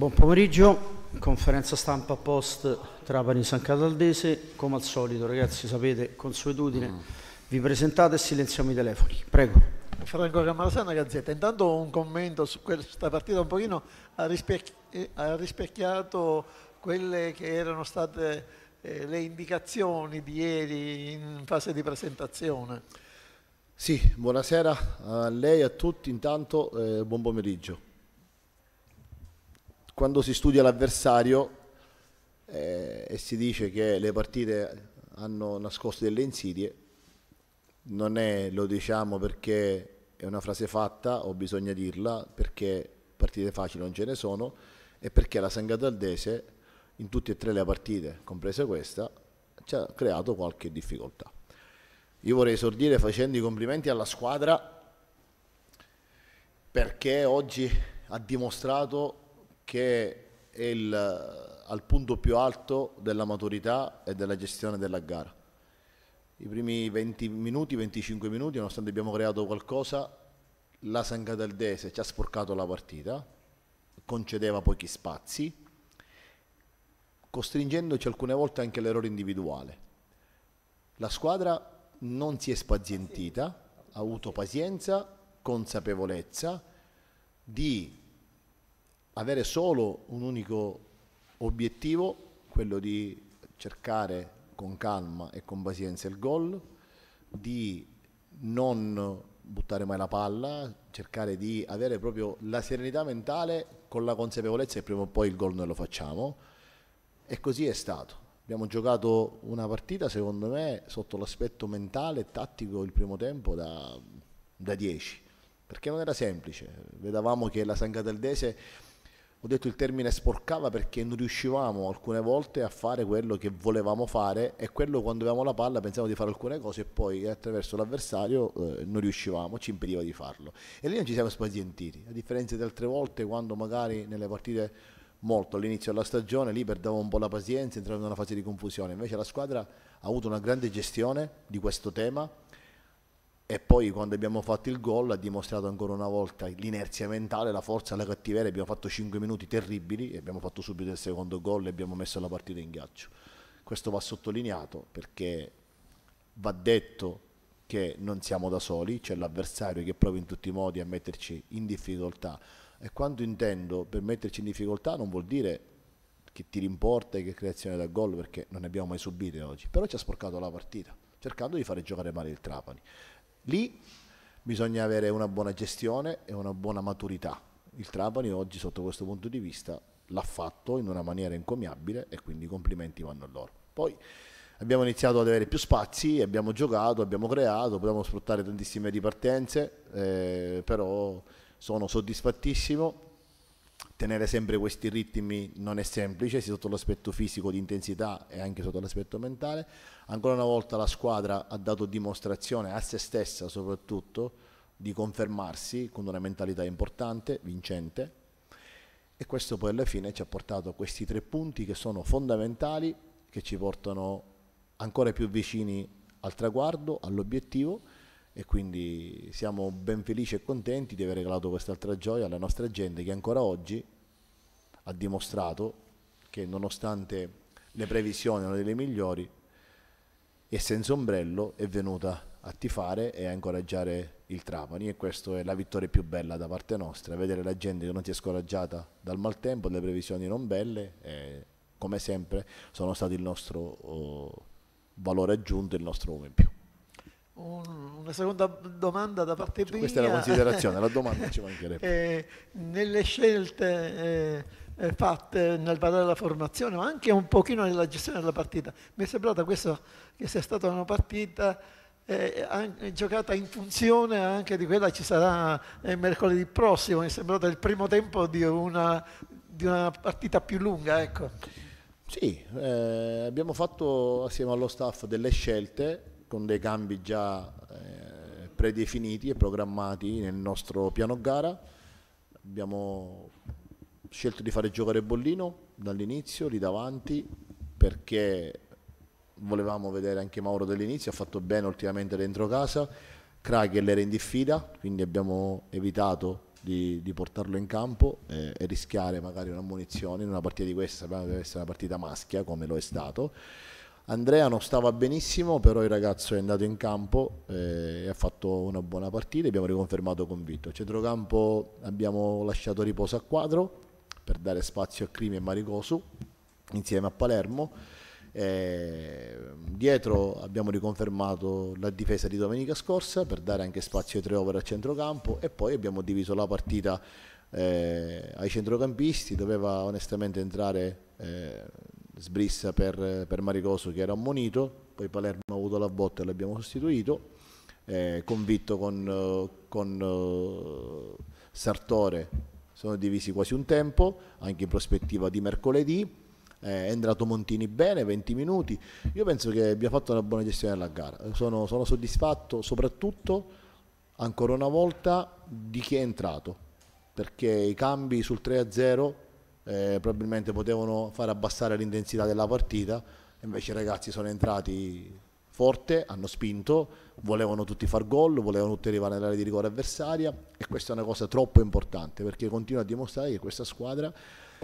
Buon pomeriggio, conferenza stampa post Trapani San Cataldese, come al solito ragazzi sapete consuetudine, mm. vi presentate e silenziamo i telefoni, prego. Franco Camarasana Gazzetta, intanto un commento su questa partita un pochino ha, rispecchi eh, ha rispecchiato quelle che erano state eh, le indicazioni di ieri in fase di presentazione. Sì, buonasera a lei e a tutti, intanto eh, buon pomeriggio quando si studia l'avversario eh, e si dice che le partite hanno nascosto delle insidie, non è lo diciamo perché è una frase fatta o bisogna dirla perché partite facili non ce ne sono e perché la Sangataldese in tutte e tre le partite, compresa questa, ci ha creato qualche difficoltà. Io vorrei esordire facendo i complimenti alla squadra perché oggi ha dimostrato che è il, eh, al punto più alto della maturità e della gestione della gara. I primi 20 minuti, 25 minuti, nonostante abbiamo creato qualcosa, la Sangataldese ci ha sporcato la partita, concedeva pochi spazi, costringendoci alcune volte anche all'errore individuale. La squadra non si è spazientita, ha avuto pazienza, consapevolezza di avere solo un unico obiettivo, quello di cercare con calma e con pazienza il gol, di non buttare mai la palla, cercare di avere proprio la serenità mentale con la consapevolezza che prima o poi il gol noi lo facciamo. E così è stato. Abbiamo giocato una partita, secondo me, sotto l'aspetto mentale e tattico il primo tempo da, 10, perché non era semplice. Vedevamo che la San Cataldese ho detto il termine sporcava perché non riuscivamo alcune volte a fare quello che volevamo fare e quello quando avevamo la palla pensavamo di fare alcune cose e poi attraverso l'avversario eh, non riuscivamo, ci impediva di farlo. E lì non ci siamo spazientiti, a differenza di altre volte quando magari nelle partite molto all'inizio della stagione lì perdevamo un po' la pazienza, entravamo in una fase di confusione, invece la squadra ha avuto una grande gestione di questo tema e poi quando abbiamo fatto il gol ha dimostrato ancora una volta l'inerzia mentale, la forza, la cattiveria, abbiamo fatto 5 minuti terribili e abbiamo fatto subito il secondo gol e abbiamo messo la partita in ghiaccio. Questo va sottolineato perché va detto che non siamo da soli, c'è l'avversario che prova in tutti i modi a metterci in difficoltà e quando intendo per metterci in difficoltà non vuol dire che ti rimporta e che creazione da gol perché non ne abbiamo mai subite oggi, però ci ha sporcato la partita cercando di fare giocare male il Trapani. Lì bisogna avere una buona gestione e una buona maturità. Il Trapani oggi sotto questo punto di vista l'ha fatto in una maniera encomiabile e quindi i complimenti vanno a loro. Poi abbiamo iniziato ad avere più spazi, abbiamo giocato, abbiamo creato, potevamo sfruttare tantissime ripartenze, eh, però sono soddisfattissimo tenere sempre questi ritmi non è semplice, sia sotto l'aspetto fisico di intensità e anche sotto l'aspetto mentale. Ancora una volta la squadra ha dato dimostrazione a se stessa soprattutto di confermarsi con una mentalità importante, vincente e questo poi alla fine ci ha portato a questi tre punti che sono fondamentali, che ci portano ancora più vicini al traguardo, all'obiettivo e quindi siamo ben felici e contenti di aver regalato quest'altra gioia alla nostra gente che ancora oggi ha dimostrato che nonostante le previsioni erano delle migliori e senza ombrello è venuta a tifare e a incoraggiare il Trapani e questa è la vittoria più bella da parte nostra, vedere la gente che non si è scoraggiata dal maltempo, dalle previsioni non belle, e, come sempre sono stati il nostro oh, valore aggiunto, il nostro uomo in più una seconda domanda da parte no, cioè, mia. Questa è la considerazione, la domanda ci mancherebbe. Eh, nelle scelte eh, eh, fatte nel valore della formazione, ma anche un pochino nella gestione della partita, mi è sembrata questa che sia stata una partita eh, anche, giocata in funzione anche di quella che ci sarà eh, mercoledì prossimo, mi è sembrato il primo tempo di una, di una partita più lunga. Ecco. Sì, eh, abbiamo fatto assieme allo staff delle scelte con dei cambi già eh, predefiniti e programmati nel nostro piano gara. Abbiamo scelto di fare giocare Bollino dall'inizio, lì davanti, perché volevamo vedere anche Mauro dall'inizio, ha fatto bene ultimamente dentro casa, Kragel era in diffida, quindi abbiamo evitato di, di portarlo in campo eh, e rischiare magari una munizione in una partita di questa, sappiamo deve essere una partita maschia come lo è stato. Andrea non stava benissimo, però il ragazzo è andato in campo eh, e ha fatto una buona partita, abbiamo riconfermato convinto. Centrocampo abbiamo lasciato riposo a quadro per dare spazio a Crimi e Maricosu insieme a Palermo. E eh, dietro abbiamo riconfermato la difesa di domenica scorsa per dare anche spazio ai tre over a centrocampo e poi abbiamo diviso la partita eh, ai centrocampisti, doveva onestamente entrare eh, sbrissa per, per Maricoso che era ammonito, poi Palermo ha avuto la botta e l'abbiamo sostituito, eh, convitto con, eh, con eh, Sartore sono divisi quasi un tempo, anche in prospettiva di mercoledì, eh, è entrato Montini bene, 20 minuti, io penso che abbia fatto una buona gestione della gara, sono, sono soddisfatto soprattutto ancora una volta di chi è entrato, perché i cambi sul 3-0 eh, probabilmente potevano far abbassare l'intensità della partita, invece i ragazzi sono entrati forte, hanno spinto, volevano tutti far gol, volevano tutti arrivare nell'area di rigore avversaria e questa è una cosa troppo importante perché continua a dimostrare che questa squadra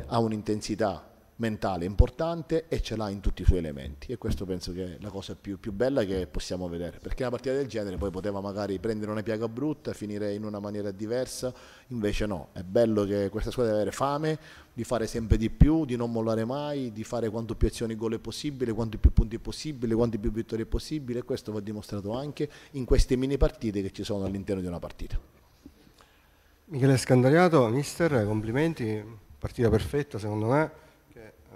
ha un'intensità mentale importante e ce l'ha in tutti i suoi elementi e questo penso che è la cosa più, più, bella che possiamo vedere perché una partita del genere poi poteva magari prendere una piaga brutta finire in una maniera diversa invece no è bello che questa squadra deve avere fame di fare sempre di più di non mollare mai di fare quanto più azioni gol è possibile quanti più punti è possibile quanti più vittorie è possibile e questo va dimostrato anche in queste mini partite che ci sono all'interno di una partita Michele Scandariato mister complimenti partita perfetta secondo me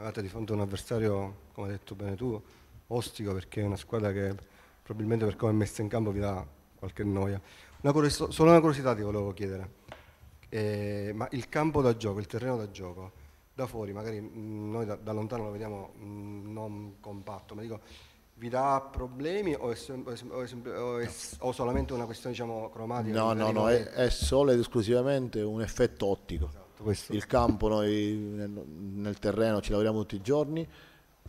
avevate di fronte un avversario, come hai detto bene tu, ostico perché è una squadra che probabilmente per come è messa in campo vi dà qualche noia. Una solo una curiosità ti volevo chiedere, eh, ma il campo da gioco, il terreno da gioco, da fuori magari mm, noi da, da lontano lo vediamo mh, mm, non compatto, ma dico vi dà problemi o è, sem- o è, sem- o è s- o solamente una questione diciamo, cromatica? No, no, no, è, è, solo ed esclusivamente un effetto ottico. Esatto fatto questo? Il campo noi nel, nel terreno ci lavoriamo tutti i giorni,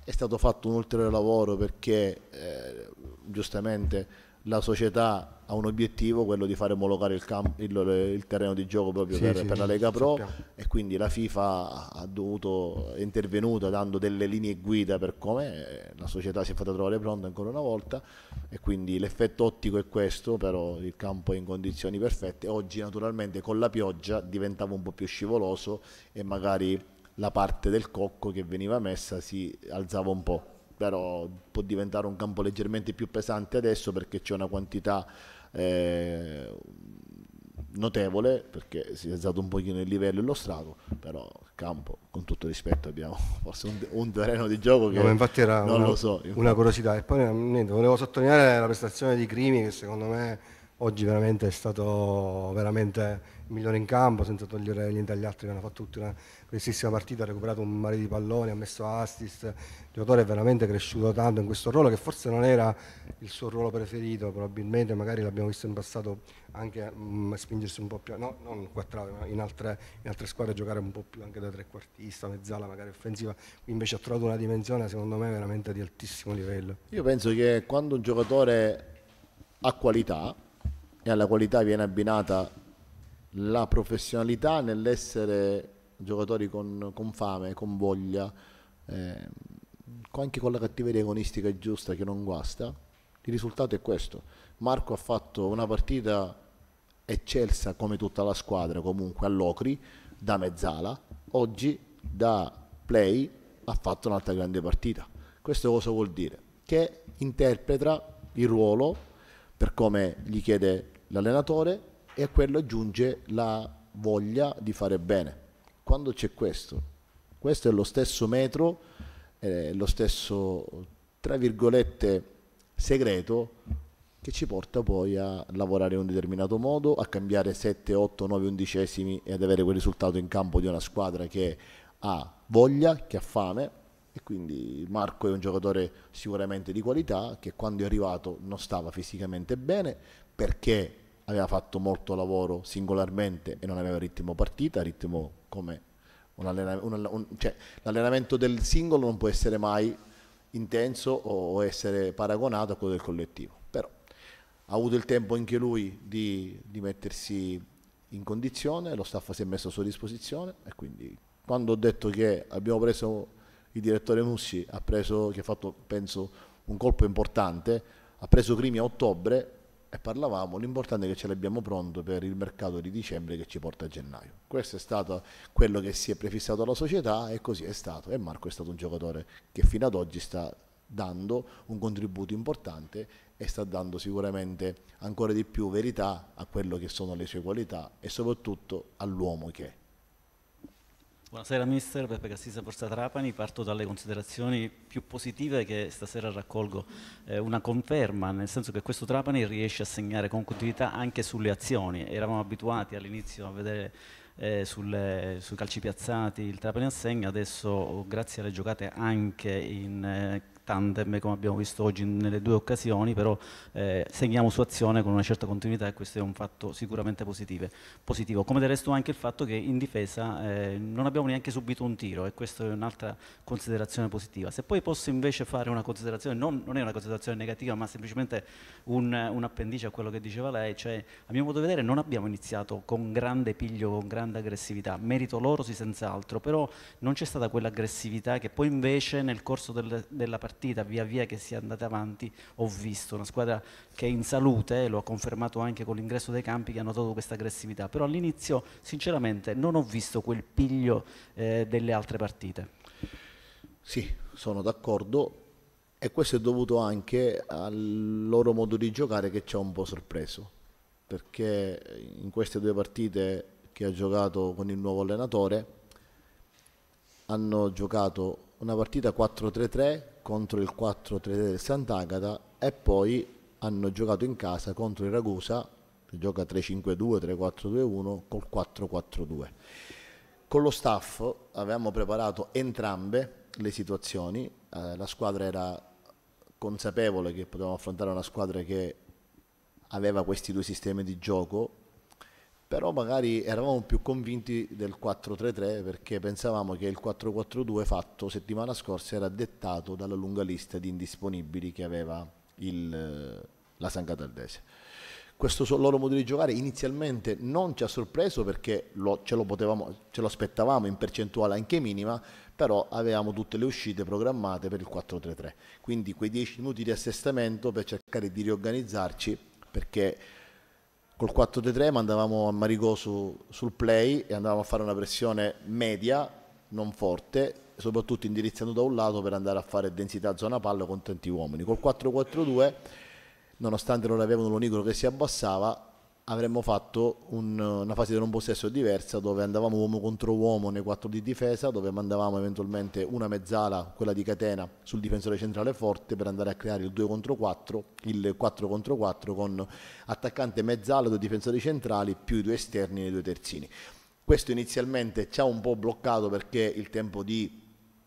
è stato fatto un ulteriore lavoro perché eh, giustamente la società ha un obiettivo, quello di fare omologare il, campo, il, il terreno di gioco proprio sì, per, sì, per, la Lega Pro sappiamo. e quindi la FIFA ha dovuto, è intervenuta dando delle linee guida per come la società si è fatta trovare pronta ancora una volta e quindi l'effetto ottico è questo, però il campo è in condizioni perfette. Oggi naturalmente con la pioggia diventava un po' più scivoloso e magari la parte del cocco che veniva messa si alzava un po' però può diventare un campo leggermente più pesante adesso perché c'è una quantità eh, notevole perché si è alzato un pochino il livello illustrato, però campo, con tutto rispetto, abbiamo forse un, un terreno di gioco che... No, infatti era non una, lo so, infatti. una curiosità. E poi niente, volevo sottolineare la prestazione di Crimi che secondo me oggi veramente è stato veramente il migliore in campo, senza togliere niente agli altri che hanno fatto tutti una questissima partita ha recuperato un mare di palloni, ha messo assist, il giocatore è veramente cresciuto tanto in questo ruolo che forse non era il suo ruolo preferito, probabilmente magari l'abbiamo visto in passato anche mh, mm, spingersi un po' più, no, non quattro, ma in altre, in altre squadre giocare un po' più anche da trequartista, mezzala magari offensiva, qui invece ha trovato una dimensione secondo me veramente di altissimo livello. Io penso che quando un giocatore ha qualità e alla qualità viene abbinata la professionalità nell'essere giocatori con, con fame, con voglia, eh, anche con la cattiveria agonistica giusta che non guasta. Il risultato è questo. Marco ha fatto una partita eccelsa come tutta la squadra comunque all'Ocri da mezzala. Oggi da play ha fatto un'altra grande partita. Questo cosa vuol dire? Che interpreta il ruolo per come gli chiede l'allenatore e a quello aggiunge la voglia di fare bene. Quando c'è questo, questo è lo stesso metro, eh, lo stesso, tra virgolette, segreto che ci porta poi a lavorare in un determinato modo, a cambiare 7, 8, 9 undicesimi e ad avere quel risultato in campo di una squadra che ha voglia, che ha fame e quindi Marco è un giocatore sicuramente di qualità che quando è arrivato non stava fisicamente bene perché aveva fatto molto lavoro singolarmente e non aveva ritmo partita, ritmo come un allenamento, un, un, cioè, l'allenamento del singolo non può essere mai intenso o, o, essere paragonato a quello del collettivo, però ha avuto il tempo anche lui di, di mettersi in condizione, lo staff si è messo a sua disposizione e quindi quando ho detto che abbiamo preso il direttore Mussi, ha preso, che ha fatto penso un colpo importante, ha preso Crimi a ottobre, e parlavamo, l'importante è che ce l'abbiamo pronto per il mercato di dicembre che ci porta a gennaio. Questo è stato quello che si è prefissato alla società e così è stato. E Marco è stato un giocatore che fino ad oggi sta dando un contributo importante e sta dando sicuramente ancora di più verità a quello che sono le sue qualità e soprattutto all'uomo che è. Buonasera mister, Peppe Cassisa Borsa Trapani, parto dalle considerazioni più positive che stasera raccolgo eh, una conferma, nel senso che questo Trapani riesce a segnare con continuità anche sulle azioni, eravamo abituati all'inizio a vedere eh, sulle, sui calci piazzati il Trapani assegna, adesso grazie alle giocate anche in eh, tandem come abbiamo visto oggi nelle due occasioni, però eh, segniamo su azione con una certa continuità e questo è un fatto sicuramente positive. positivo. Come del resto anche il fatto che in difesa eh, non abbiamo neanche subito un tiro e questa è un'altra considerazione positiva. Se poi posso invece fare una considerazione, non, non è una considerazione negativa, ma semplicemente un, un, appendice a quello che diceva lei, cioè a mio modo di vedere non abbiamo iniziato con grande piglio, con grande aggressività, merito loro sì senz'altro, però non c'è stata quell'aggressività che poi invece nel corso del, della partita partita, via via che si è andata avanti, ho visto una squadra che è in salute, eh, lo ha confermato anche con l'ingresso dei campi, che ha notato questa aggressività, però all'inizio sinceramente non ho visto quel piglio eh, delle altre partite. Sì, sono d'accordo e questo è dovuto anche al loro modo di giocare che ci ha un po' sorpreso, perché in queste due partite che ha giocato con il nuovo allenatore hanno giocato una partita 4-3-3 contro il 4-3 del Sant'Agata e poi hanno giocato in casa contro il Ragusa che gioca 3-5-2, 3-4-2-1 col 4-4-2. Con lo staff avevamo preparato entrambe le situazioni, eh, la squadra era consapevole che potevamo affrontare una squadra che aveva questi due sistemi di gioco però magari eravamo più convinti del 4-3-3 perché pensavamo che il 4-4-2 fatto settimana scorsa era dettato dalla lunga lista di indisponibili che aveva il, la San Cataldese. Questo loro modo di giocare inizialmente non ci ha sorpreso perché lo, ce, lo potevamo, ce lo aspettavamo in percentuale anche minima, però avevamo tutte le uscite programmate per il 4-3-3. Quindi quei 10 minuti di assestamento per cercare di riorganizzarci perché col 4 3 mandavamo a Marigò su, sul play e andavamo a fare una pressione media, non forte, soprattutto indirizzando da un lato per andare a fare densità zona palla con tanti uomini. Col 4-4-2, nonostante non avevano un Nicolo che si abbassava, avremmo fatto un, una fase di non possesso diversa dove andavamo uomo contro uomo nei quattro di difesa, dove mandavamo eventualmente una mezzala, quella di catena, sul difensore centrale forte per andare a creare il 2 contro 4, il 4 contro 4 con attaccante mezzala, due difensori centrali più i due esterni e i due terzini. Questo inizialmente ci ha un po' bloccato perché il tempo di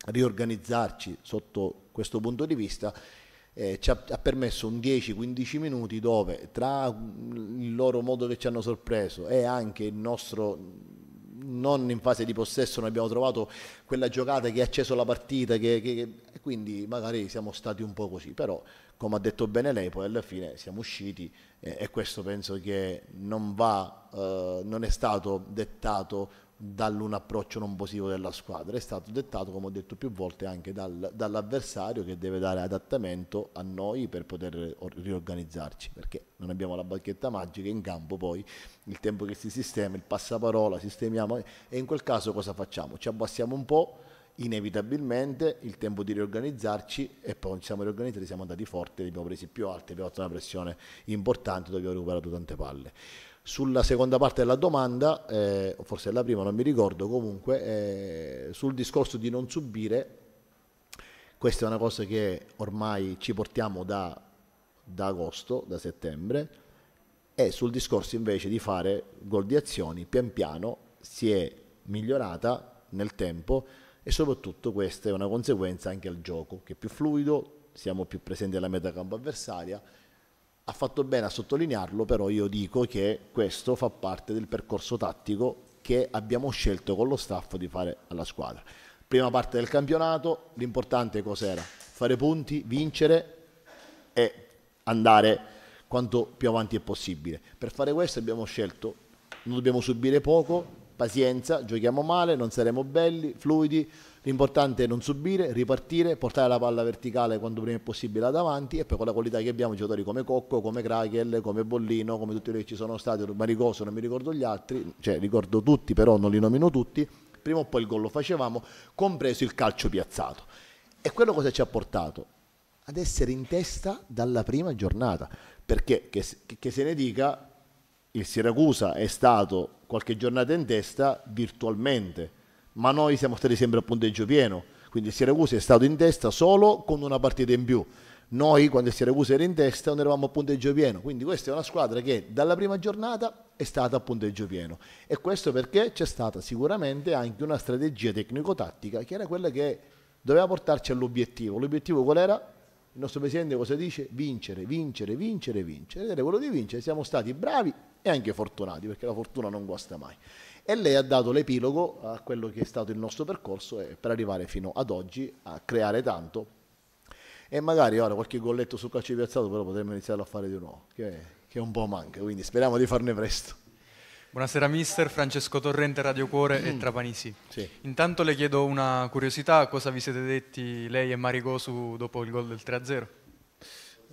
riorganizzarci sotto questo punto di vista eh, ci ha, ha, permesso un 10-15 minuti dove tra il loro modo che ci hanno sorpreso e anche il nostro non in fase di possesso non abbiamo trovato quella giocata che ha acceso la partita che, che, che, quindi magari siamo stati un po' così però come ha detto bene lei poi alla fine siamo usciti eh, e questo penso che non va eh, non è stato dettato dall'un approccio non positivo della squadra, è stato dettato, come ho detto più volte, anche dal, dall'avversario che deve dare adattamento a noi per poter riorganizzarci, perché non abbiamo la bacchetta magica in campo poi, il tempo che si sistema, il passaparola, sistemiamo e in quel caso cosa facciamo? Ci abbassiamo un po', inevitabilmente il tempo di riorganizzarci e poi ci siamo riorganizzati, siamo andati forti, li abbiamo presi più alti, abbiamo fatto una pressione importante dove abbiamo recuperato tante palle. Sulla seconda parte della domanda, eh, forse la prima, non mi ricordo comunque, eh, sul discorso di non subire, questa è una cosa che ormai ci portiamo da, da agosto, da settembre, e sul discorso invece di fare gol di azioni, pian piano si è migliorata nel tempo e soprattutto questa è una conseguenza anche al gioco, che è più fluido, siamo più presenti alla metà campo avversaria ha fatto bene a sottolinearlo, però io dico che questo fa parte del percorso tattico che abbiamo scelto con lo staff di fare alla squadra. Prima parte del campionato, l'importante cos'era? Fare punti, vincere e andare quanto più avanti è possibile. Per fare questo abbiamo scelto, non dobbiamo subire poco, pazienza, giochiamo male, non saremo belli, fluidi, l'importante è non subire, ripartire, portare la palla verticale quanto prima è possibile davanti e poi con la qualità che abbiamo giocatori come Cocco, come Krakel, come Bollino, come tutti quelli che ci sono stati, Maricoso, non mi ricordo gli altri, cioè ricordo tutti però non li nomino tutti, prima o poi il gol lo facevamo, compreso il calcio piazzato. E quello cosa ci ha portato? Ad essere in testa dalla prima giornata, perché che, che se ne dica il Siracusa è stato qualche giornata in testa virtualmente, ma noi siamo stati sempre a punteggio pieno, quindi il Siracusa è stato in testa solo con una partita in più. Noi quando il Siracusa era in testa non eravamo a punteggio pieno, quindi questa è una squadra che dalla prima giornata è stata a punteggio pieno e questo perché c'è stata sicuramente anche una strategia tecnico-tattica che era quella che doveva portarci all'obiettivo. L'obiettivo qual era? Il nostro presidente cosa dice? Vincere, vincere, vincere, vincere. Ed è quello di vincere. Siamo stati bravi e anche fortunati, perché la fortuna non guasta mai. E lei ha dato l'epilogo a quello che è stato il nostro percorso eh, per arrivare fino ad oggi a creare tanto. E magari ora qualche golletto sul calcio piazzato, però potremmo iniziare a fare di nuovo, che, che un po' manca. Quindi speriamo di farne presto. Buonasera mister, Francesco Torrente, Radio Cuore mm. e Trapanisi. Sì. Intanto le chiedo una curiosità, cosa vi siete detti lei e Marigosu dopo il gol del 3-0?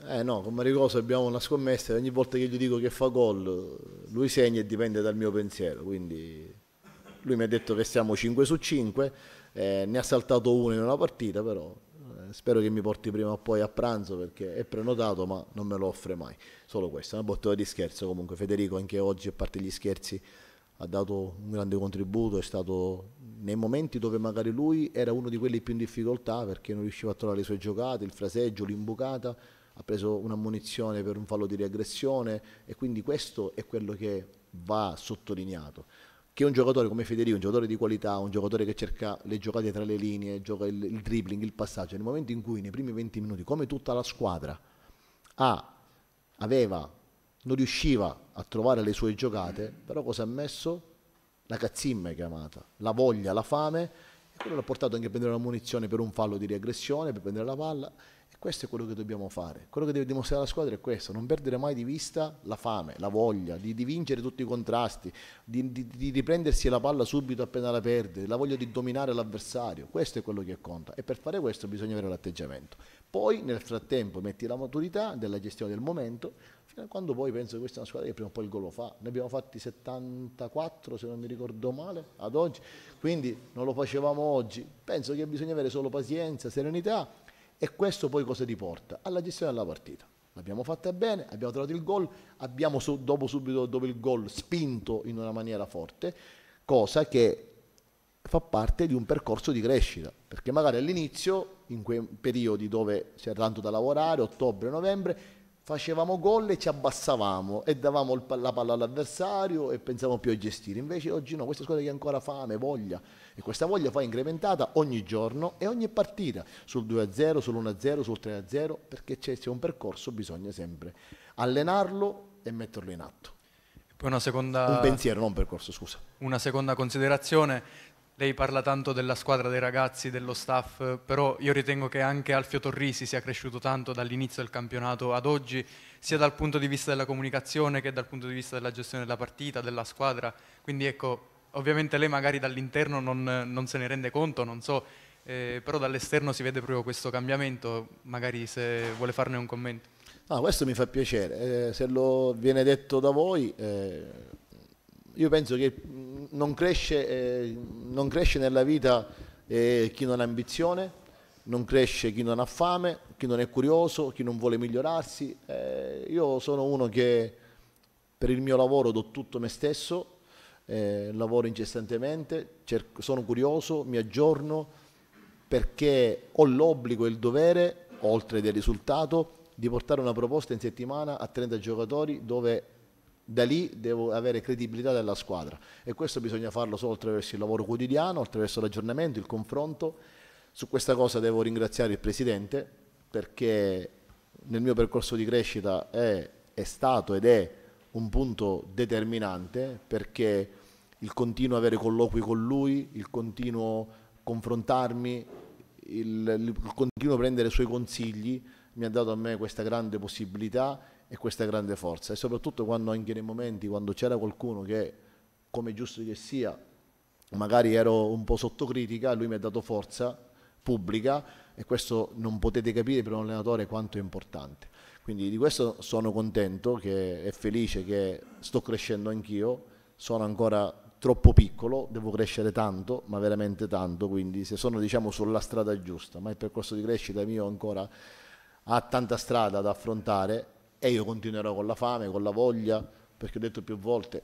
Eh no, con Marigosu abbiamo una scommessa, ogni volta che gli dico che fa gol, lui segna e dipende dal mio pensiero, quindi lui mi ha detto che siamo 5 su 5, eh, ne ha saltato uno in una partita però spero che mi porti prima o poi a pranzo perché è prenotato ma non me lo offre mai. Solo questo, una bottega di scherzo comunque. Federico anche oggi, a parte gli scherzi, ha dato un grande contributo, è stato nei momenti dove magari lui era uno di quelli più in difficoltà perché non riusciva a trovare le sue giocate, il fraseggio, l'imbucata, ha preso una munizione per un fallo di riaggressione e quindi questo è quello che va sottolineato che un giocatore come Federico, un giocatore di qualità, un giocatore che cerca le giocate tra le linee, gioca il, il dribbling, il passaggio, nel momento in cui nei primi 20 minuti, come tutta la squadra, ha, aveva, non riusciva a trovare le sue giocate, però cosa ha messo? La cazzimma è chiamata, la voglia, la fame, e quello l'ha portato anche a prendere una munizione per un fallo di riaggressione, per prendere la palla, questo è quello che dobbiamo fare. Quello che deve dimostrare la squadra è questo, non perdere mai di vista la fame, la voglia di, di vincere tutti i contrasti, di, di, di, riprendersi la palla subito appena la perde, la voglia di dominare l'avversario. Questo è quello che conta e per fare questo bisogna avere l'atteggiamento. Poi nel frattempo metti la maturità della gestione del momento, fino a quando poi penso che questa è una squadra che prima o poi il gol lo fa. Ne abbiamo fatti 74 se non mi ricordo male ad oggi, quindi non lo facevamo oggi. Penso che bisogna avere solo pazienza, serenità e questo poi cosa ti porta? Alla gestione della partita. L'abbiamo fatta bene, abbiamo trovato il gol, abbiamo su, dopo, subito dopo il gol spinto in una maniera forte, cosa che fa parte di un percorso di crescita, perché magari all'inizio, in quei periodi dove c'è tanto da lavorare, ottobre, novembre, facevamo gol e ci abbassavamo e davamo la palla all'avversario e pensavamo più a gestire. Invece oggi no, questa squadra che ha ancora fame, voglia e questa voglia fa incrementata ogni giorno e ogni partita sul 2-0, sull'1-0, sul 3-0 perché c'è, un percorso, bisogna sempre allenarlo e metterlo in atto. Seconda... Un pensiero, non un percorso, scusa. Una seconda considerazione, lei parla tanto della squadra dei ragazzi, dello staff, però io ritengo che anche Alfio Torrisi sia cresciuto tanto dall'inizio del campionato ad oggi, sia dal punto di vista della comunicazione che dal punto di vista della gestione della partita, della squadra. Quindi ecco, ovviamente lei magari dall'interno non, non, se ne rende conto, non so, eh, però dall'esterno si vede proprio questo cambiamento, magari se vuole farne un commento. Ah, questo mi fa piacere, eh, se lo viene detto da voi, eh, io penso che non cresce, eh, non cresce, nella vita eh, chi non ha ambizione, non cresce chi non ha fame, chi non è curioso, chi non vuole migliorarsi. Eh, io sono uno che per il mio lavoro do tutto me stesso, eh, lavoro incessantemente, cerco, sono curioso, mi aggiorno perché ho l'obbligo e il dovere, oltre del risultato, di portare una proposta in settimana a 30 giocatori dove da lì devo avere credibilità della squadra e questo bisogna farlo solo attraverso il lavoro quotidiano, attraverso l'aggiornamento, il confronto. Su questa cosa devo ringraziare il Presidente perché nel mio percorso di crescita è, è stato ed è un punto determinante perché il continuo avere colloqui con lui, il continuo confrontarmi, il, il continuo prendere i suoi consigli mi ha dato a me questa grande possibilità e questa grande forza e soprattutto quando anche nei momenti quando c'era qualcuno che come giusto che sia magari ero un po' sotto critica lui mi ha dato forza pubblica e questo non potete capire per un allenatore quanto è importante quindi di questo sono contento e felice che sto crescendo anch'io sono ancora troppo piccolo devo crescere tanto ma veramente tanto quindi se sono diciamo sulla strada giusta ma il percorso di crescita mio ancora ha tanta strada da affrontare e io continuerò con la fame, con la voglia, perché ho detto più volte,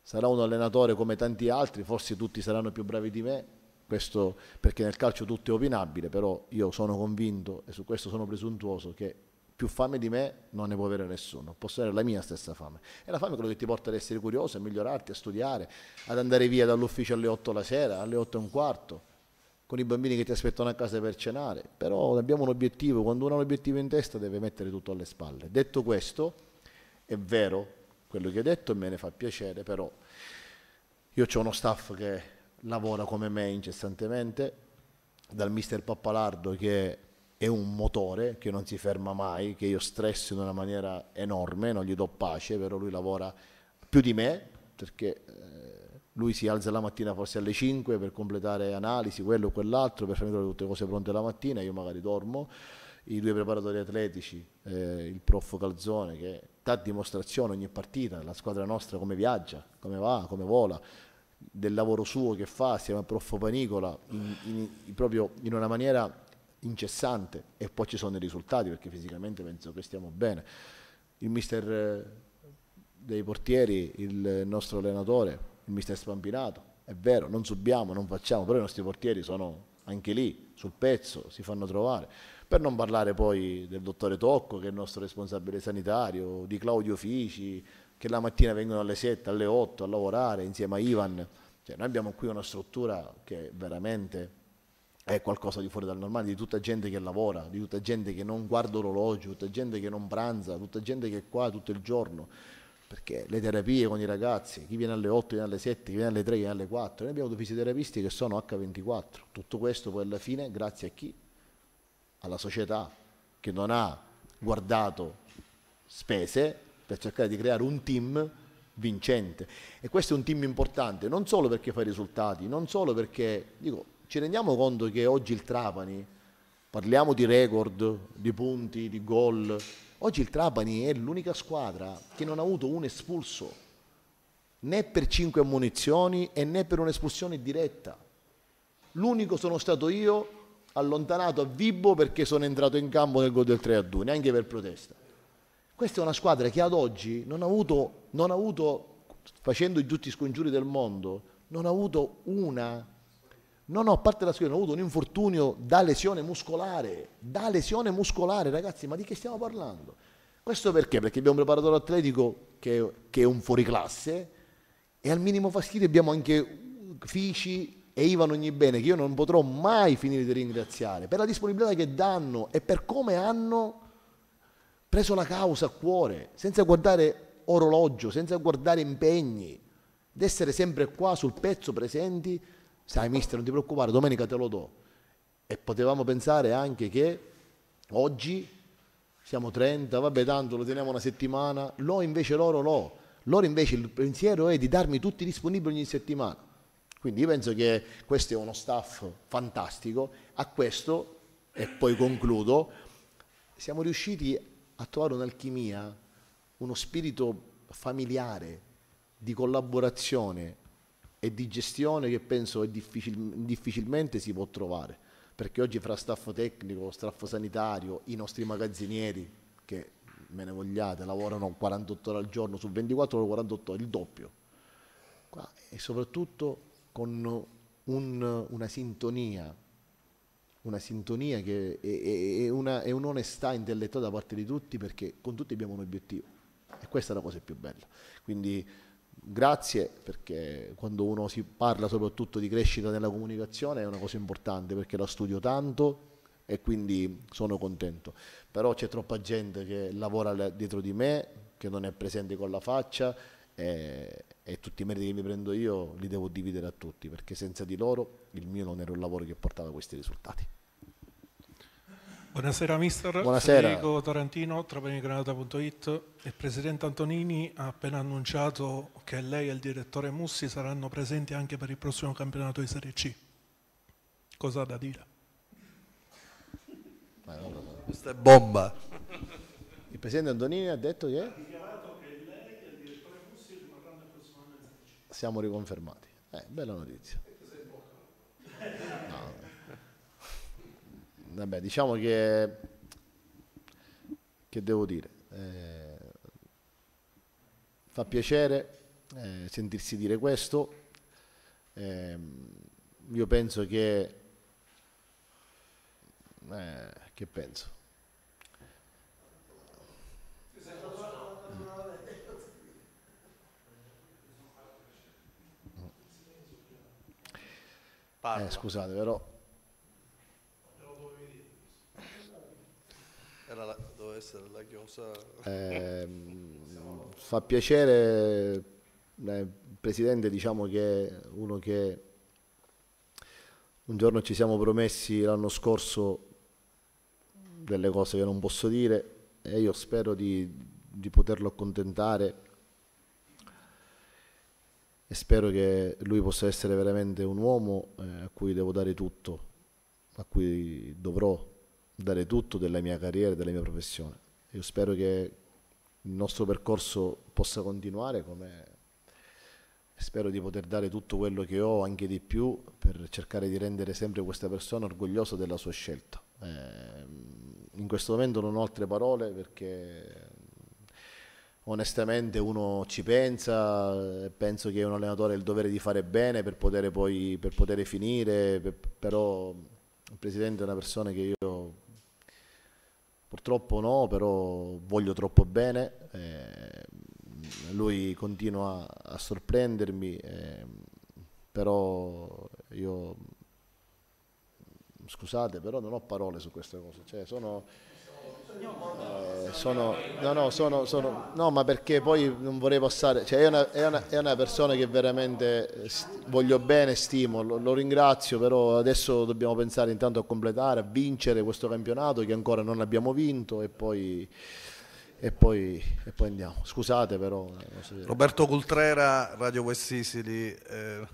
sarà un allenatore come tanti altri, forse tutti saranno più bravi di me, questo perché nel calcio tutto è opinabile, però io sono convinto e su questo sono presuntuoso che più fame di me non ne può avere nessuno, posso avere la mia stessa fame. E la fame è quello che ti porta ad essere curioso, a migliorarti, a studiare, ad andare via dall'ufficio alle 8 la sera, alle 8 e un quarto, con i bambini che ti aspettano a casa per cenare, però abbiamo un obiettivo, quando uno ha un obiettivo in testa deve mettere tutto alle spalle. Detto questo, è vero quello che hai detto e me ne fa piacere, però io ho uno staff che lavora come me incessantemente, dal mister Pappalardo che è un motore che non si ferma mai, che io stresso in una maniera enorme, non gli do pace, però lui lavora più di me perché eh, lui si alza la mattina forse alle 5 per completare analisi, quello o quell'altro, per farmi trovare tutte le cose pronte la mattina, io magari dormo, i due preparatori atletici, eh, il prof Calzone che dà dimostrazione ogni partita, la squadra nostra come viaggia, come va, come vola, del lavoro suo che fa, si al prof Panicola, in, in, in, proprio in una maniera incessante e poi ci sono i risultati perché fisicamente penso che stiamo bene. Il mister eh, dei portieri, il nostro allenatore, il mister Spampinato, è vero, non subiamo, non facciamo, però i nostri portieri sono anche lì, sul pezzo, si fanno trovare. Per non parlare poi del dottore Tocco, che è il nostro responsabile sanitario, di Claudio Fici, che la mattina vengono alle 7, alle 8 a lavorare insieme a Ivan. Cioè, noi abbiamo qui una struttura che veramente è qualcosa di fuori dal normale, di tutta gente che lavora, di tutta gente che non guarda l'orologio, tutta gente che non pranza, tutta gente che è qua tutto il giorno perché le terapie con i ragazzi, chi viene alle 8, chi viene alle 7, chi viene alle 3, chi viene alle 4, noi abbiamo due fisioterapisti che sono H24, tutto questo poi alla fine grazie a chi? Alla società che non ha guardato spese per cercare di creare un team vincente e questo è un team importante non solo perché fa i risultati, non solo perché dico, ci rendiamo conto che oggi il Trapani, parliamo di record, di punti, di gol, Oggi il Trapani è l'unica squadra che non ha avuto un espulso né per cinque ammunizioni e né per un'espulsione diretta. L'unico sono stato io allontanato a Vibo perché sono entrato in campo nel gol del 3 a 2, neanche per protesta. Questa è una squadra che ad oggi non ha avuto, non ha avuto facendo tutti i scongiuri del mondo, non ha avuto una No, no, a parte la schiena, ho avuto un infortunio da lesione muscolare, da lesione muscolare, ragazzi, ma di che stiamo parlando? Questo perché? Perché abbiamo un preparatore atletico che, che è un fuoriclasse e al minimo fastidio abbiamo anche Fici e Ivan bene, che io non potrò mai finire di ringraziare, per la disponibilità che danno e per come hanno preso la causa a cuore, senza guardare orologio, senza guardare impegni, d'essere sempre qua sul pezzo presenti sai mister non ti preoccupare, domenica te lo do. E potevamo pensare anche che oggi siamo 30, vabbè tanto lo teniamo una settimana, no invece loro no, loro invece il pensiero è di darmi tutti disponibili ogni settimana. Quindi io penso che questo è uno staff fantastico, a questo, e poi concludo, siamo riusciti a trovare un'alchimia, uno spirito familiare, di collaborazione, e di gestione che penso difficil difficilmente si può trovare, perché oggi fra staff tecnico, staff sanitario, i nostri magazzinieri, che me ne vogliate, lavorano 48 ore al giorno, su 24 ore 48 ore, il doppio, Qua, e soprattutto con un, una sintonia una sintonia che è, è, una, è un'onestà intellettuale da parte di tutti perché con tutti abbiamo un obiettivo e questa è la cosa più bella quindi grazie perché quando uno si parla soprattutto di crescita nella comunicazione è una cosa importante perché la studio tanto e quindi sono contento. Però c'è troppa gente che lavora dietro di me, che non è presente con la faccia e, e tutti i meriti che mi prendo io li devo dividere a tutti perché senza di loro il mio non era un lavoro che portava questi risultati. Buonasera mister, Buonasera. Federico Tarantino, trapanigranata.it. Il presidente Antonini ha appena annunciato che lei e il direttore Mussi saranno presenti anche per il prossimo campionato di Serie C. Cosa ha da dire? Questa è bomba. Il presidente Antonini ha detto che... Ha dichiarato che lei e il direttore Mussi rimarranno il prossimo anno in Serie C. Siamo riconfermati. Eh, bella notizia. vabbè, diciamo che, che devo dire, eh, fa piacere eh, sentirsi dire questo. Eh, io penso che, eh, che penso? Eh, scusate, però Era la, doveva essere la chiosa. Eh, fa piacere, eh, Presidente, diciamo che uno che un giorno ci siamo promessi l'anno scorso delle cose che non posso dire e io spero di, di poterlo accontentare e spero che lui possa essere veramente un uomo eh, a cui devo dare tutto, a cui dovrò dare tutto della mia carriera e della mia professione. Io spero che il nostro percorso possa continuare come spero di poter dare tutto quello che ho, anche di più, per cercare di rendere sempre questa persona orgogliosa della sua scelta. Eh, in questo momento non ho altre parole perché onestamente uno ci pensa, penso che un allenatore ha il dovere di fare bene per poter poi per poter finire, per, però il Presidente è una persona che io purtroppo no, però voglio troppo bene. Eh, lui continua a sorprendermi, eh, però io scusate, però non ho parole su queste cose. Cioè, sono eh, sono, no, no, sono, sono, no, ma perché poi non vorrei passare, cioè è, una, è, una, è una, persona che veramente eh, voglio bene, stimo, lo, lo, ringrazio, però adesso dobbiamo pensare intanto a completare, a vincere questo campionato che ancora non abbiamo vinto e poi, e poi, e poi andiamo. Scusate però. Eh, Roberto Cultrera, Radio West Sicily, eh,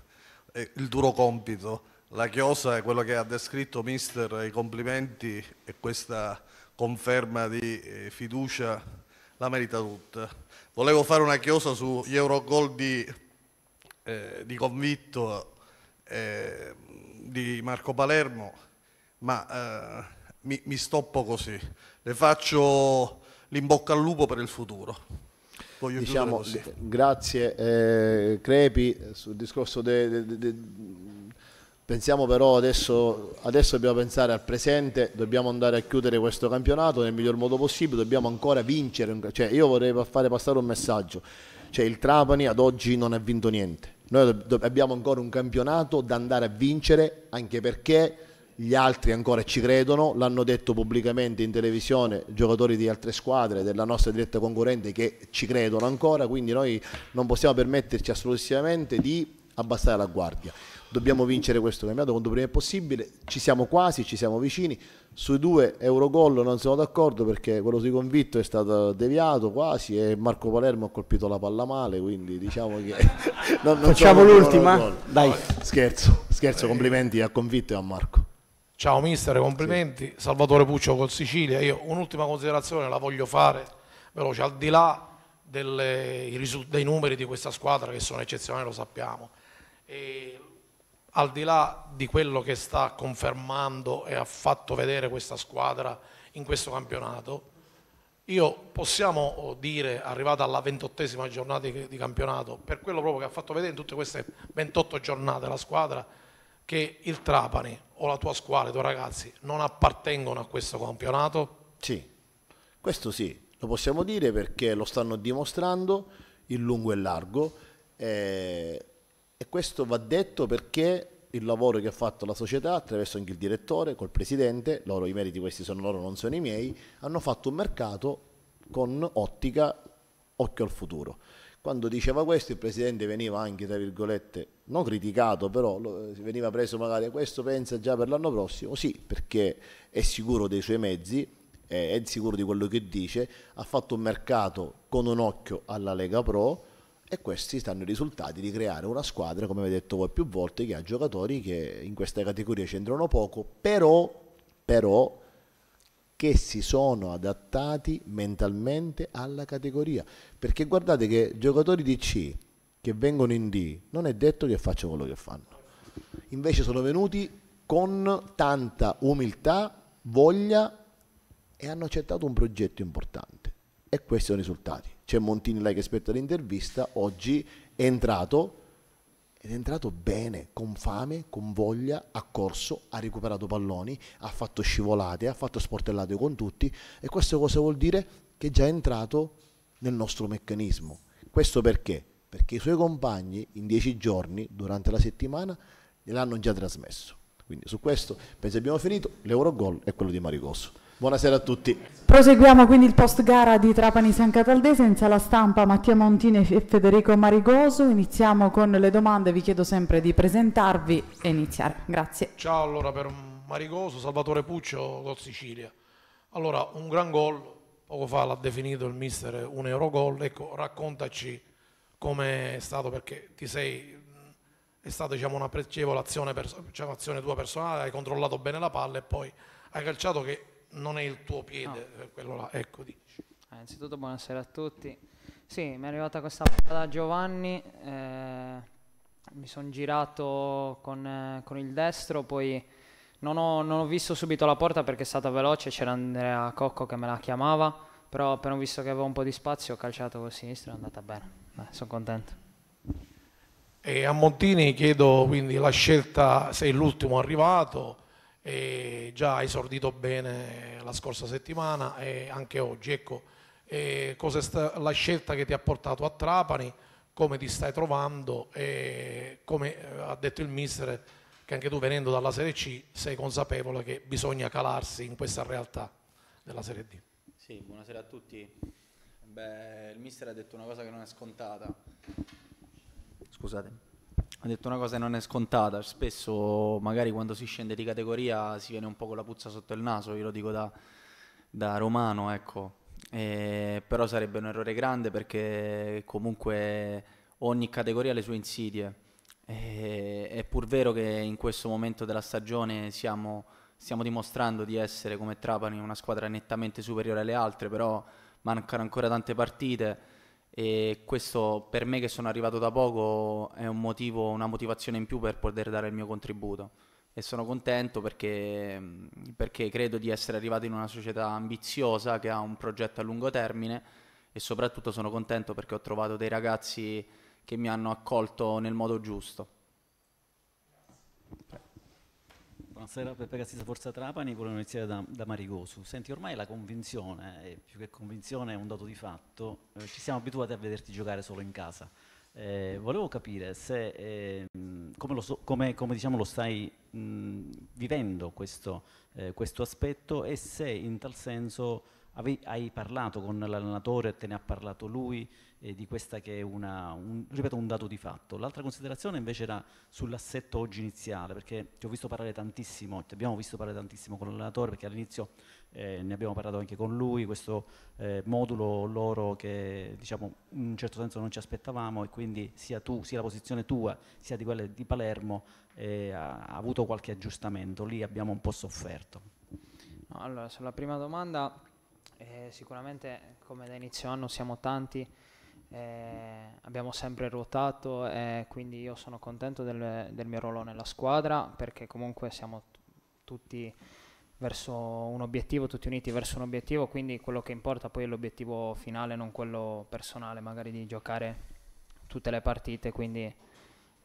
il duro compito, la chiosa è quello che ha descritto mister, i complimenti e questa conferma di eh, fiducia la merita tutta. Volevo fare una chiosa sugli Eurogol di, eh, di Convitto eh, di Marco Palermo, ma eh, mi, mi stoppo così. Le faccio l'imbocca al lupo per il futuro. Diciamo, grazie eh, Crepi sul discorso de, de, de, Pensiamo però adesso, adesso dobbiamo pensare al presente, dobbiamo andare a chiudere questo campionato nel miglior modo possibile, dobbiamo ancora vincere, cioè io vorrei fare passare un messaggio, cioè il Trapani ad oggi non ha vinto niente, noi abbiamo ancora un campionato da andare a vincere anche perché gli altri ancora ci credono, l'hanno detto pubblicamente in televisione giocatori di altre squadre della nostra diretta concorrente che ci credono ancora, quindi noi non possiamo permetterci assolutamente di abbassare la guardia dobbiamo vincere questo campionato quanto prima è possibile, ci siamo quasi, ci siamo vicini, sui due Eurogol non sono d'accordo perché quello di Convitto è stato deviato quasi e Marco Palermo ha colpito la palla male, quindi diciamo che... non, non Facciamo l'ultima? Dai. Scherzo, scherzo, complimenti a Convitto e a Marco. Ciao mister, complimenti. Sì. Salvatore Puccio col Sicilia. Io un'ultima considerazione la voglio fare veloce, al di là delle, dei numeri di questa squadra che sono eccezionali, lo sappiamo. E al di là di quello che sta confermando e ha fatto vedere questa squadra in questo campionato, io possiamo dire, arrivata alla ventottesima giornata di, campionato, per quello proprio che ha fatto vedere in tutte queste 28 giornate la squadra, che il Trapani o la tua squadra, i tuoi ragazzi, non appartengono a questo campionato? Sì, questo sì, lo possiamo dire perché lo stanno dimostrando in lungo e largo. Eh, e questo va detto perché il lavoro che ha fatto la società attraverso anche il direttore, col presidente, loro i meriti questi sono loro, non sono i miei, hanno fatto un mercato con ottica occhio al futuro. Quando diceva questo il presidente veniva anche, tra virgolette, non criticato, però eh, veniva preso magari questo pensa già per l'anno prossimo, sì, perché è sicuro dei suoi mezzi, è sicuro di quello che dice, ha fatto un mercato con un occhio alla Lega Pro, e questi stanno i risultati di creare una squadra, come avete detto voi più volte, che ha giocatori che in queste categorie c'entrano poco, però, però che si sono adattati mentalmente alla categoria. Perché guardate che giocatori di C che vengono in D non è detto che facciano quello che fanno. Invece sono venuti con tanta umiltà, voglia e hanno accettato un progetto importante. E questi sono i risultati c'è Montini là che aspetta l'intervista, oggi è entrato ed è entrato bene, con fame, con voglia, ha corso, ha recuperato palloni, ha fatto scivolate, ha fatto sportellate con tutti e questo cosa vuol dire? Che è già entrato nel nostro meccanismo. Questo perché? Perché i suoi compagni in dieci giorni, durante la settimana, gliel'hanno già trasmesso. Quindi su questo penso abbiamo finito, l'Eurogol è quello di Maricosso. Buonasera a tutti. Proseguiamo quindi il post gara di Trapani San Cataldese in sala stampa Mattia Montini e Federico Marigoso. Iniziamo con le domande, vi chiedo sempre di presentarvi e iniziare. Grazie. Ciao, allora per Marigoso, Salvatore Puccio con Sicilia. Allora, un gran gol, poco fa l'ha definito il mister un euro gol, Ecco, raccontaci come è stato perché ti sei è stata diciamo, una piacevole azione, per, cioè, tua personale, hai controllato bene la palla e poi hai calciato che non è il tuo piede, no. Eh, quello là, ecco dici. Ah, innanzitutto buonasera a tutti. Sì, mi è arrivata questa da Giovanni, eh, mi sono girato con, eh, con, il destro, poi non ho, non ho, visto subito la porta perché è stata veloce, c'era Andrea Cocco che me la chiamava, però appena ho visto che avevo un po' di spazio ho calciato con sinistro e è andata bene, Beh, sono contento. E a Montini chiedo quindi la scelta, sei l'ultimo arrivato, e già esordito bene la scorsa settimana e anche oggi. Ecco, eh, la scelta che ti ha portato a Trapani, come ti stai trovando e come eh, ha detto il mister che anche tu venendo dalla Serie C sei consapevole che bisogna calarsi in questa realtà della Serie D. Sì, buonasera a tutti. Beh, il mister ha detto una cosa che non è scontata. Scusate ha detto una cosa che non è scontata, spesso magari quando si scende di categoria si viene un po' con la puzza sotto il naso, io lo dico da, da romano, ecco. Eh, però sarebbe un errore grande perché comunque ogni categoria ha le sue insidie. E, è pur vero che in questo momento della stagione siamo, stiamo dimostrando di essere come Trapani una squadra nettamente superiore alle altre, però mancano ancora tante partite e questo per me che sono arrivato da poco è un motivo, una motivazione in più per poter dare il mio contributo e sono contento perché, mm, perché credo di essere arrivato in una società ambiziosa che ha un progetto a lungo termine e soprattutto sono contento perché ho trovato dei ragazzi che mi hanno accolto nel modo giusto. Buonasera, per Pegasus Forza Trapani volevo iniziare da, da, Marigosu. Senti, ormai la convinzione, eh, più che convinzione è un dato di fatto, eh, ci siamo abituati a vederti giocare solo in casa. Eh, volevo capire se, ehm, come, lo, so, come, come diciamo, lo stai mh, vivendo questo, eh, questo, aspetto e se in tal senso avevi, hai parlato con l'allenatore, te ne ha parlato lui, eh, di questa che è una, un, ripeto, un dato di fatto. L'altra considerazione invece era sull'assetto oggi iniziale, perché ti ho visto parlare tantissimo, ti abbiamo visto parlare tantissimo con l'allenatore, perché all'inizio eh, ne abbiamo parlato anche con lui, questo eh, modulo loro che diciamo in un certo senso non ci aspettavamo e quindi sia tu, sia la posizione tua, sia di quella di Palermo eh, ha, ha avuto qualche aggiustamento, lì abbiamo un po' sofferto. allora, sulla prima domanda, eh, sicuramente come da inizio anno siamo tanti eh, abbiamo sempre ruotato e quindi io sono contento del, del mio ruolo nella squadra perché comunque siamo t- tutti verso un obiettivo, tutti uniti verso un obiettivo, quindi quello che importa poi è l'obiettivo finale, non quello personale, magari di giocare tutte le partite, quindi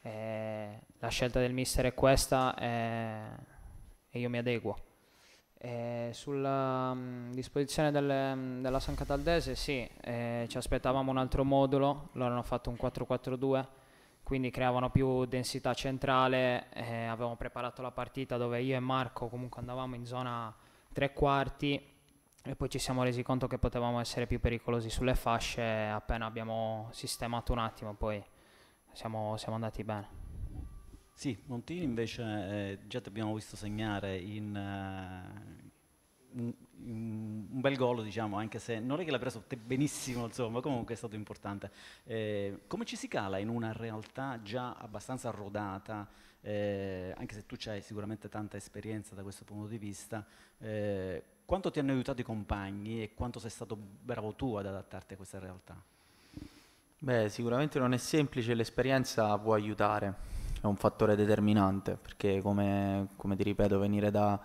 eh, la scelta del mister è questa eh, e io mi adeguo. Eh, sulla mh, mm, disposizione delle, mh, mm, della San Cataldese sì, eh, ci aspettavamo un altro modulo, loro hanno fatto un 4-4-2, quindi creavano più densità centrale, eh, avevamo preparato la partita dove io e Marco comunque andavamo in zona tre quarti e poi ci siamo resi conto che potevamo essere più pericolosi sulle fasce appena abbiamo sistemato un attimo, poi siamo, siamo andati bene. Sì, Montini invece eh, già ti abbiamo visto segnare in, uh, un, in un, bel gol, diciamo, anche se non è che l'ha preso benissimo, insomma, comunque è stato importante. Eh, come ci si cala in una realtà già abbastanza rodata, eh, anche se tu hai sicuramente tanta esperienza da questo punto di vista, eh, quanto ti hanno aiutato i compagni e quanto sei stato bravo tu ad adattarti a questa realtà? Beh, sicuramente non è semplice, l'esperienza può aiutare è un fattore determinante perché come, come ti ripeto venire da,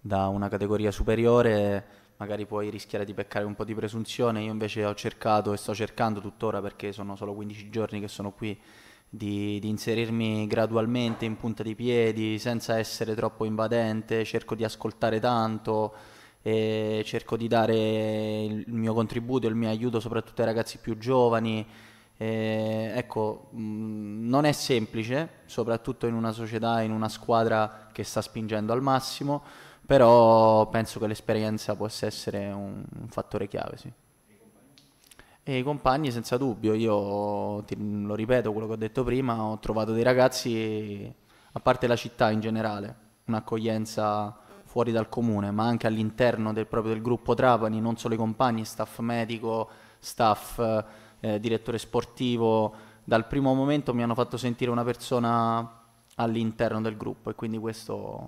da, una categoria superiore magari puoi rischiare di peccare un po' di presunzione, io invece ho cercato e sto cercando tuttora perché sono solo 15 giorni che sono qui di, di inserirmi gradualmente in punta di piedi senza essere troppo invadente, cerco di ascoltare tanto cerco di dare il mio contributo, il mio aiuto soprattutto ai ragazzi più giovani eh, ecco, mh, mm, non è semplice, soprattutto in una società, in una squadra che sta spingendo al massimo, però penso che l'esperienza possa essere un, un fattore chiave. Sì. E i compagni, senza dubbio, io ti, lo ripeto quello che ho detto prima, ho trovato dei ragazzi, a parte la città in generale, un'accoglienza fuori dal comune, ma anche all'interno del, proprio del gruppo Trapani, non solo i compagni, staff medico, staff eh, direttore sportivo, dal primo momento mi hanno fatto sentire una persona all'interno del gruppo e quindi questo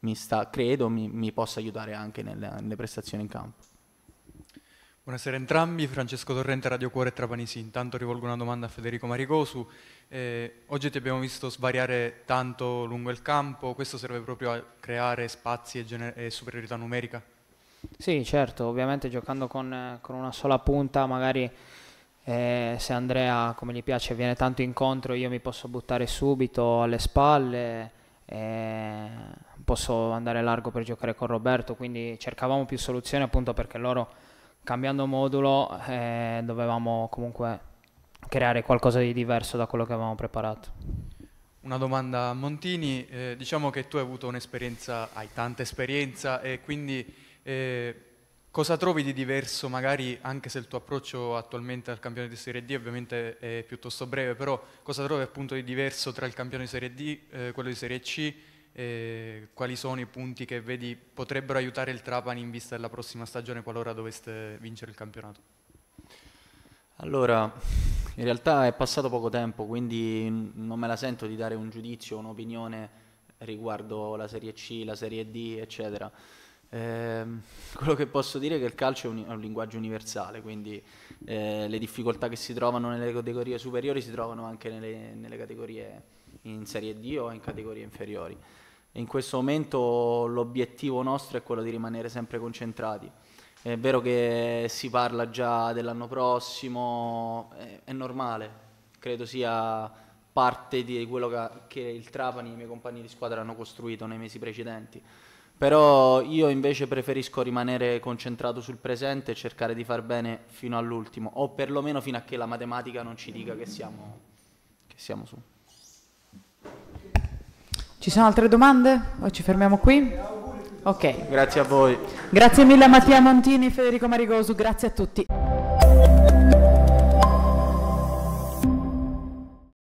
mi sta, credo mi, mi possa aiutare anche nelle, nelle prestazioni in campo. Buonasera a entrambi, Francesco Torrente, Radio Cuore Trapanisi. Intanto rivolgo una domanda a Federico Maricosu. Eh, oggi ti abbiamo visto svariare tanto lungo il campo, questo serve proprio a creare spazi e, e superiorità numerica? Sì, certo, ovviamente giocando con, con una sola punta magari eh, se Andrea, come gli piace, viene tanto incontro, io mi posso buttare subito alle spalle, eh, posso andare largo per giocare con Roberto, quindi cercavamo più soluzioni appunto perché loro cambiando modulo eh, dovevamo comunque creare qualcosa di diverso da quello che avevamo preparato. Una domanda a Montini, eh, diciamo che tu hai avuto un'esperienza, hai tanta esperienza e quindi eh, Cosa trovi di diverso, magari anche se il tuo approccio attualmente al campione di Serie D ovviamente è piuttosto breve, però cosa trovi appunto di diverso tra il campione di Serie D, eh, quello di Serie C, eh, quali sono i punti che vedi potrebbero aiutare il Trapani in vista della prossima stagione qualora doveste vincere il campionato? Allora, in realtà è passato poco tempo, quindi non me la sento di dare un giudizio, un'opinione riguardo la Serie C, la Serie D, eccetera. Ehm, quello che posso dire è che il calcio è un, è un linguaggio universale, quindi eh, le difficoltà che si trovano nelle categorie superiori si trovano anche nelle, nelle categorie in Serie D o in categorie inferiori. E in questo momento l'obiettivo nostro è quello di rimanere sempre concentrati. È vero che si parla già dell'anno prossimo, è, è normale, credo sia parte di quello che, che il Trapani e i miei compagni di squadra hanno costruito nei mesi precedenti. Però io invece preferisco rimanere concentrato sul presente e cercare di far bene fino all'ultimo, o perlomeno fino a che la matematica non ci dica che siamo, che siamo su. Ci sono altre domande? O ci fermiamo qui? Ok. Grazie a voi. Grazie mille a Mattia Montini e Federico Marigosu, grazie a tutti.